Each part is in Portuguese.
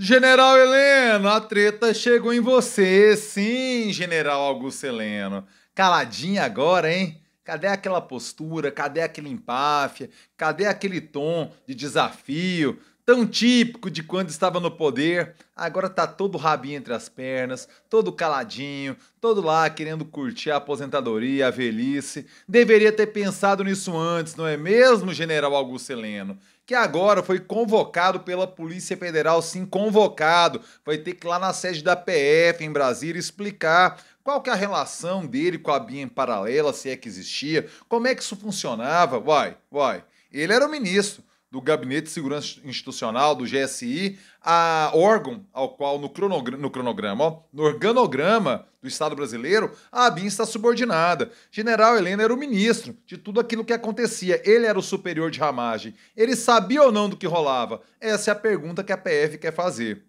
General Heleno, a treta chegou em você, sim, General Augusto Heleno. Caladinha agora, hein? Cadê aquela postura? Cadê aquela empáfia? Cadê aquele tom de desafio? tão típico de quando estava no poder, agora tá todo rabinho entre as pernas, todo caladinho, todo lá querendo curtir a aposentadoria, a velhice. Deveria ter pensado nisso antes, não é mesmo, General Augusto Heleno? Que agora foi convocado pela Polícia Federal, sim, convocado. Vai ter que ir lá na sede da PF em Brasília explicar qual que é a relação dele com a Bia em paralela, se é que existia, como é que isso funcionava. Uai, uai. Ele era o ministro do Gabinete de Segurança Institucional, do GSI, a órgão ao qual no cronograma, no, cronograma ó, no organograma do Estado brasileiro, a ABIN está subordinada. General Helena era o ministro de tudo aquilo que acontecia. Ele era o superior de ramagem. Ele sabia ou não do que rolava? Essa é a pergunta que a PF quer fazer.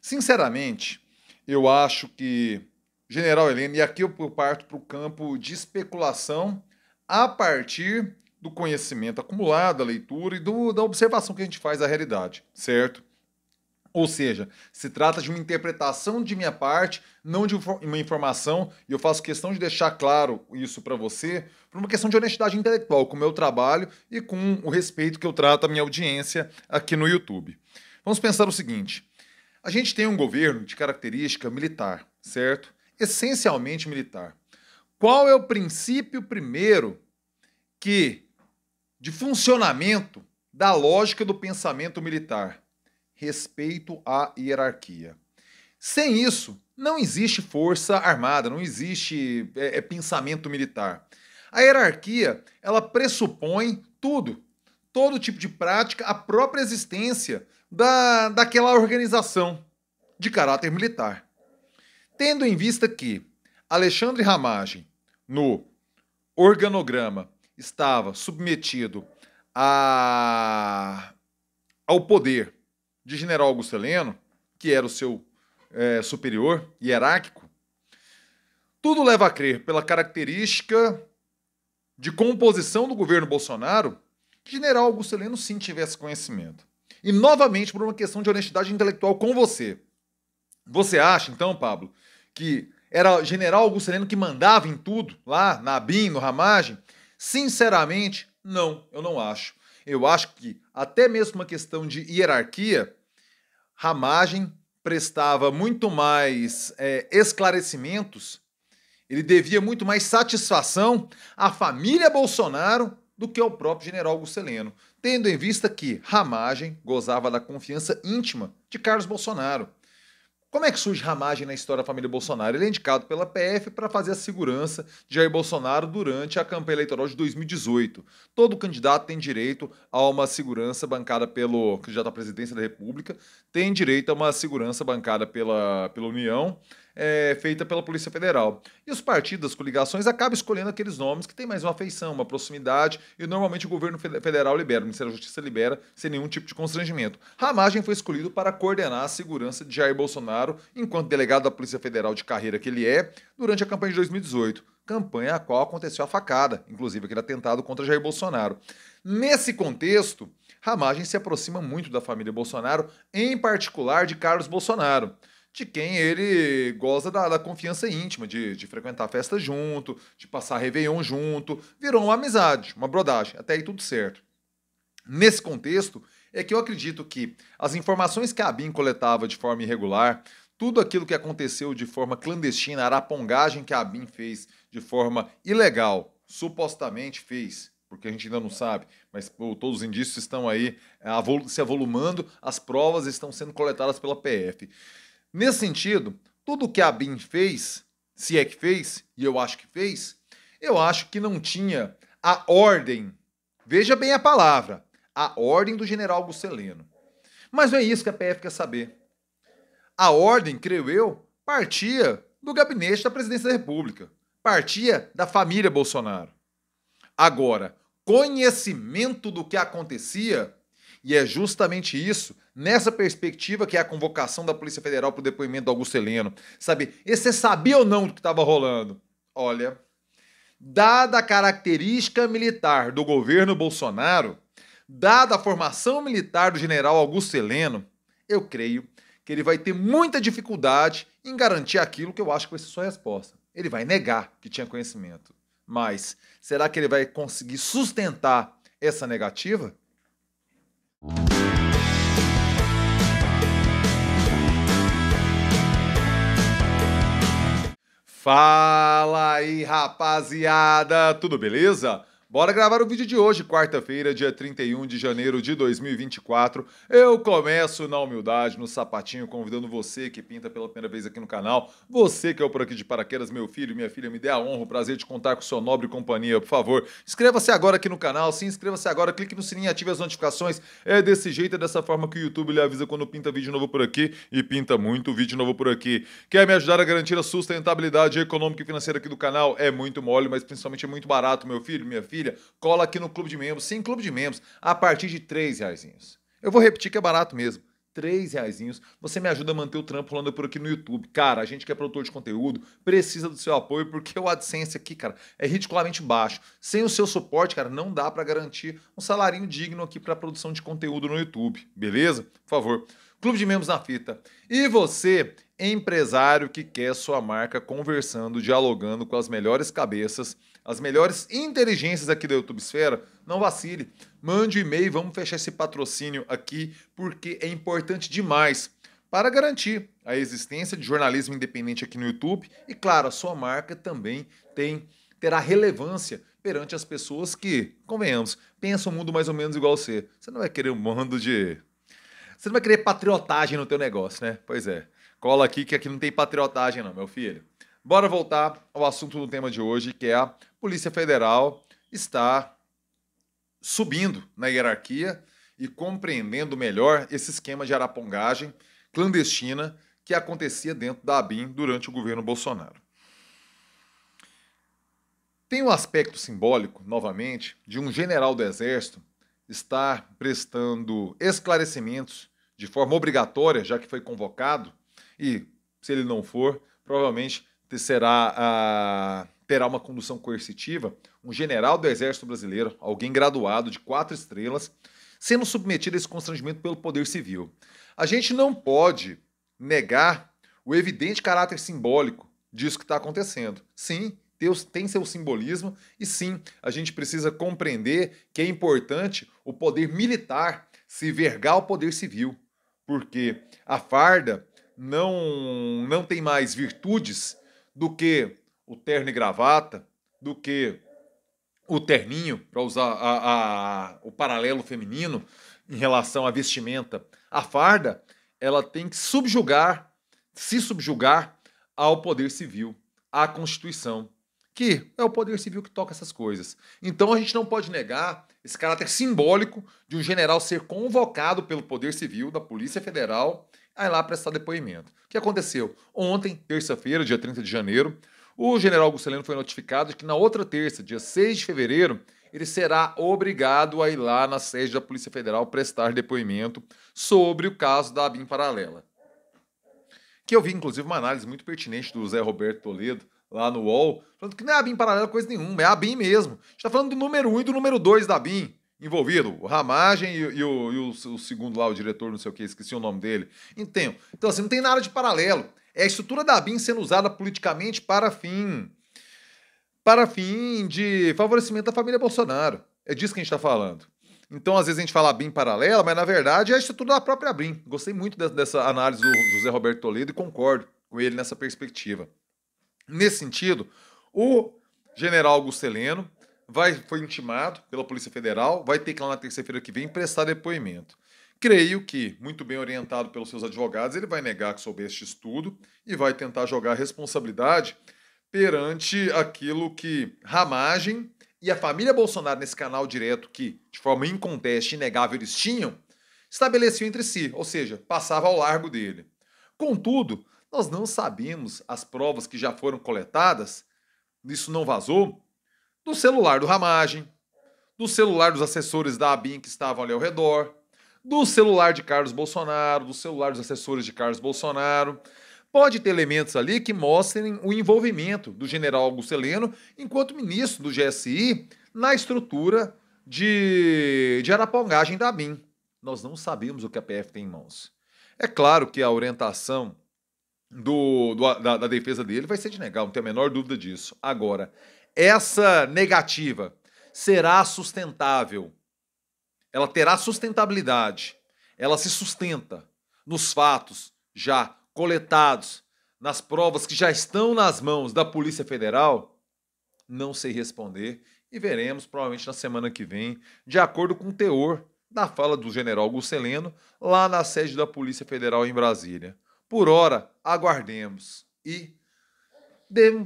Sinceramente, eu acho que General Helena, e aqui eu parto para o campo de especulação a partir do conhecimento acumulado, da leitura e do, da observação que a gente faz da realidade, certo? Ou seja, se trata de uma interpretação de minha parte, não de uma informação, e eu faço questão de deixar claro isso para você, por uma questão de honestidade intelectual com o meu trabalho e com o respeito que eu trato a minha audiência aqui no YouTube. Vamos pensar o seguinte: a gente tem um governo de característica militar, certo? Essencialmente militar. Qual é o princípio primeiro que de funcionamento da lógica do pensamento militar, respeito à hierarquia. Sem isso, não existe força armada, não existe é, é, pensamento militar. A hierarquia, ela pressupõe tudo, todo tipo de prática, a própria existência da, daquela organização de caráter militar. Tendo em vista que Alexandre Ramagem, no organograma estava submetido a, ao poder de General Augusto Heleno, que era o seu é, superior hierárquico, tudo leva a crer, pela característica de composição do governo Bolsonaro, que General Augusto Heleno sim tivesse conhecimento. E novamente por uma questão de honestidade intelectual com você. Você acha, então, Pablo, que era General Augusto Heleno que mandava em tudo, lá na BIM, no Ramagem, Sinceramente, não, eu não acho. Eu acho que até mesmo uma questão de hierarquia, Ramagem prestava muito mais é, esclarecimentos, ele devia muito mais satisfação à família Bolsonaro do que ao próprio general Augusto tendo em vista que Ramagem gozava da confiança íntima de Carlos Bolsonaro. Como é que surge Ramagem na história da família Bolsonaro? Ele é indicado pela PF para fazer a segurança de Jair Bolsonaro durante a campanha eleitoral de 2018. Todo candidato tem direito a uma segurança bancada pelo candidato tá à presidência da República, tem direito a uma segurança bancada pela, pela União é, feita pela Polícia Federal. E os partidos, as coligações, acabam escolhendo aqueles nomes que têm mais uma afeição, uma proximidade, e normalmente o governo federal libera, o Ministério da Justiça libera, sem nenhum tipo de constrangimento. Ramagem foi escolhido para coordenar a segurança de Jair Bolsonaro, enquanto delegado da Polícia Federal de carreira que ele é, durante a campanha de 2018 campanha a qual aconteceu a facada, inclusive aquele atentado contra Jair Bolsonaro. Nesse contexto, Ramagem se aproxima muito da família Bolsonaro, em particular de Carlos Bolsonaro de quem ele goza da, da confiança íntima, de, de frequentar festa junto, de passar Réveillon junto. Virou uma amizade, uma brodagem. Até aí tudo certo. Nesse contexto, é que eu acredito que as informações que a ABIN coletava de forma irregular, tudo aquilo que aconteceu de forma clandestina, a arapongagem que a ABIN fez de forma ilegal, supostamente fez, porque a gente ainda não sabe, mas pô, todos os indícios estão aí é, se avolumando, as provas estão sendo coletadas pela PF. Nesse sentido, tudo que a BIM fez, se é que fez, e eu acho que fez, eu acho que não tinha a ordem, veja bem a palavra, a ordem do general Gusseleno. Mas não é isso que a PF quer saber. A ordem, creio eu, partia do gabinete da presidência da República, partia da família Bolsonaro. Agora, conhecimento do que acontecia e é justamente isso, nessa perspectiva, que é a convocação da Polícia Federal para o depoimento do Augusto Heleno. Sabe, e você sabia ou não do que estava rolando? Olha, dada a característica militar do governo Bolsonaro, dada a formação militar do general Augusto Heleno, eu creio que ele vai ter muita dificuldade em garantir aquilo que eu acho que vai ser sua resposta. Ele vai negar que tinha conhecimento. Mas será que ele vai conseguir sustentar essa negativa? Fala aí, rapaziada, tudo beleza? Bora gravar o vídeo de hoje, quarta-feira, dia 31 de janeiro de 2024. Eu começo na humildade, no sapatinho, convidando você que pinta pela primeira vez aqui no canal, você que é o por aqui de paraquedas, meu filho, minha filha, me dê a honra, o prazer de contar com sua nobre companhia, por favor. Inscreva-se agora aqui no canal, se inscreva-se agora, clique no sininho, ative as notificações. É desse jeito, é dessa forma que o YouTube lhe avisa quando pinta vídeo novo por aqui e pinta muito vídeo novo por aqui. Quer me ajudar a garantir a sustentabilidade econômica e financeira aqui do canal? É muito mole, mas principalmente é muito barato, meu filho, minha filha Família, cola aqui no Clube de Membros. Sim, Clube de Membros, a partir de três reaisinhos. Eu vou repetir que é barato mesmo. Três reaisinhos, você me ajuda a manter o trampo rolando por aqui no YouTube. Cara, a gente que é produtor de conteúdo precisa do seu apoio, porque o AdSense aqui, cara, é ridiculamente baixo. Sem o seu suporte, cara, não dá para garantir um salarinho digno aqui para produção de conteúdo no YouTube, beleza? Por favor, Clube de Membros na Fita. E você, empresário que quer sua marca conversando, dialogando com as melhores cabeças as melhores inteligências aqui da YouTube Esfera, não vacile. Mande um e-mail, vamos fechar esse patrocínio aqui, porque é importante demais para garantir a existência de jornalismo independente aqui no YouTube e, claro, a sua marca também tem terá relevância perante as pessoas que, convenhamos, pensam o mundo mais ou menos igual você. Você não vai querer um mundo de você não vai querer patriotagem no teu negócio, né? Pois é. Cola aqui que aqui não tem patriotagem não, meu filho. Bora voltar ao assunto do tema de hoje, que é a Polícia Federal estar subindo na hierarquia e compreendendo melhor esse esquema de arapongagem clandestina que acontecia dentro da ABIN durante o governo Bolsonaro. Tem um aspecto simbólico, novamente, de um general do Exército estar prestando esclarecimentos de forma obrigatória, já que foi convocado, e se ele não for, provavelmente será ah, terá uma condução coercitiva um general do Exército Brasileiro, alguém graduado de quatro estrelas, sendo submetido a esse constrangimento pelo poder civil. A gente não pode negar o evidente caráter simbólico disso que está acontecendo. Sim, Deus tem seu simbolismo e sim, a gente precisa compreender que é importante o poder militar se vergar ao poder civil, porque a farda não não tem mais virtudes do que o terno e gravata, do que o terninho, para usar a, a, o paralelo feminino em relação à vestimenta. A farda, ela tem que subjugar, se subjugar ao poder civil, à Constituição que é o poder civil que toca essas coisas. Então a gente não pode negar esse caráter simbólico de um general ser convocado pelo poder civil da Polícia Federal a ir lá prestar depoimento. O que aconteceu? Ontem, terça-feira, dia 30 de janeiro, o general Guscelino foi notificado de que na outra terça, dia 6 de fevereiro, ele será obrigado a ir lá na sede da Polícia Federal prestar depoimento sobre o caso da BIM paralela. Que eu vi, inclusive, uma análise muito pertinente do Zé Roberto Toledo lá no UOL, falando que não é a BIM paralela coisa nenhuma, é a BIM mesmo. A gente está falando do número 1 um e do número 2 da BIM envolvido, o Ramagem e, e, o, e o, o, segundo lá, o diretor, não sei o que, esqueci o nome dele. então, Então, assim, não tem nada de paralelo. É a estrutura da BIM sendo usada politicamente para fim para fim de favorecimento da família Bolsonaro. É disso que a gente está falando. Então, às vezes a gente fala BIM paralela, mas na verdade é a estrutura da própria BIM. Gostei muito dessa análise do José Roberto Toledo e concordo com ele nessa perspectiva. Nesse sentido, o general Augusto Heleno vai, foi intimado pela Polícia Federal, vai ter que lá na terça-feira que vem prestar depoimento. Creio que, muito bem orientado pelos seus advogados, ele vai negar que soube este estudo e vai tentar jogar a responsabilidade perante aquilo que Ramagem e a família Bolsonaro, nesse canal direto que, de forma inconteste e inegável, eles tinham, estabeleciam entre si, ou seja, passava ao largo dele. Contudo, nós não sabemos as provas que já foram coletadas, isso não vazou, do celular do Ramagem, do celular dos assessores da ABIN que estavam ali ao redor, do celular de Carlos Bolsonaro, do celular dos assessores de Carlos Bolsonaro. Pode ter elementos ali que mostrem o envolvimento do general Augusto Heleno, enquanto ministro do GSI, na estrutura de, de arapongagem da BIM. Nós não sabemos o que a PF tem em mãos. É claro que a orientação do, do da, da, defesa dele vai ser de negar, não tenho a menor dúvida disso. Agora, essa negativa será sustentável. Ela terá sustentabilidade. Ela se sustenta nos fatos já coletados, nas provas que já estão nas mãos da Polícia Federal. Não sei responder e veremos, provavelmente na semana que vem, de acordo com o teor da fala do general Juscelino lá na sede da Polícia Federal em Brasília. Por ora, aguardemos e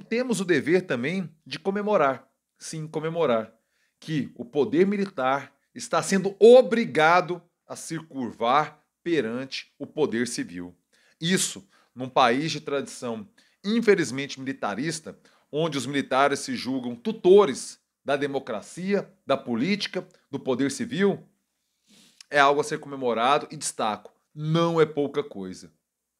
temos o dever também de comemorar, sim, comemorar, que o poder militar está sendo obrigado a se curvar perante o poder civil. Isso num país de tradição infelizmente militarista, onde os militares se julgam tutores da democracia, da política, do poder civil, é algo a ser comemorado e destaco, não é pouca coisa.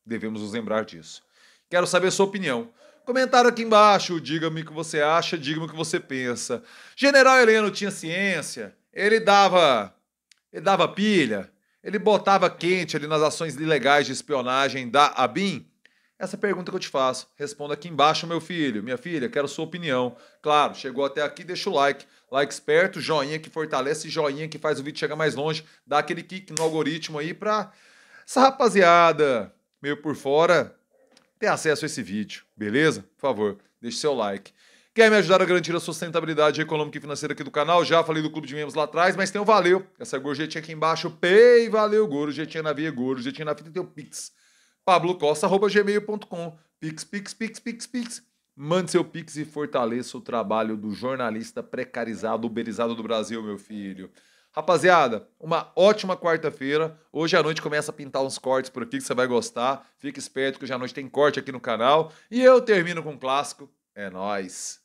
Devemos nos lembrar disso. Quero saber sua opinião. Comentário aqui embaixo, diga-me o que você acha, diga-me o que você pensa. General Heleno tinha ciência, ele dava, ele dava pilha, ele botava quente ali nas ações ilegais de espionagem da ABIN? Essa é pergunta que eu te faço, responda aqui embaixo, meu filho, minha filha, quero sua opinião. Claro, chegou até aqui, deixa o like. Like esperto, joinha que fortalece, joinha que faz o vídeo chegar mais longe, dá aquele kick no algoritmo aí pra essa rapaziada meio por fora, tem acesso a esse vídeo, beleza? Por favor, deixe seu like. Quer me ajudar a garantir a sustentabilidade econômica e financeira aqui do canal? Já falei do Clube de Membros lá atrás, mas tem o Valeu. Essa gorjetinha aqui embaixo, pei Valeu, gorjetinha na via, gorjetinha na fita e tem o Pix. pablocosta.gmail.com Pix, Pix, Pix, Pix, Pix. Mande seu Pix e fortaleça o trabalho do jornalista precarizado, uberizado do Brasil, meu filho. Rapaziada, uma ótima quarta-feira. Hoje à noite começa a pintar uns cortes por aqui que você vai gostar. Fique esperto que hoje à noite tem corte aqui no canal. E eu termino com um clássico. É nós.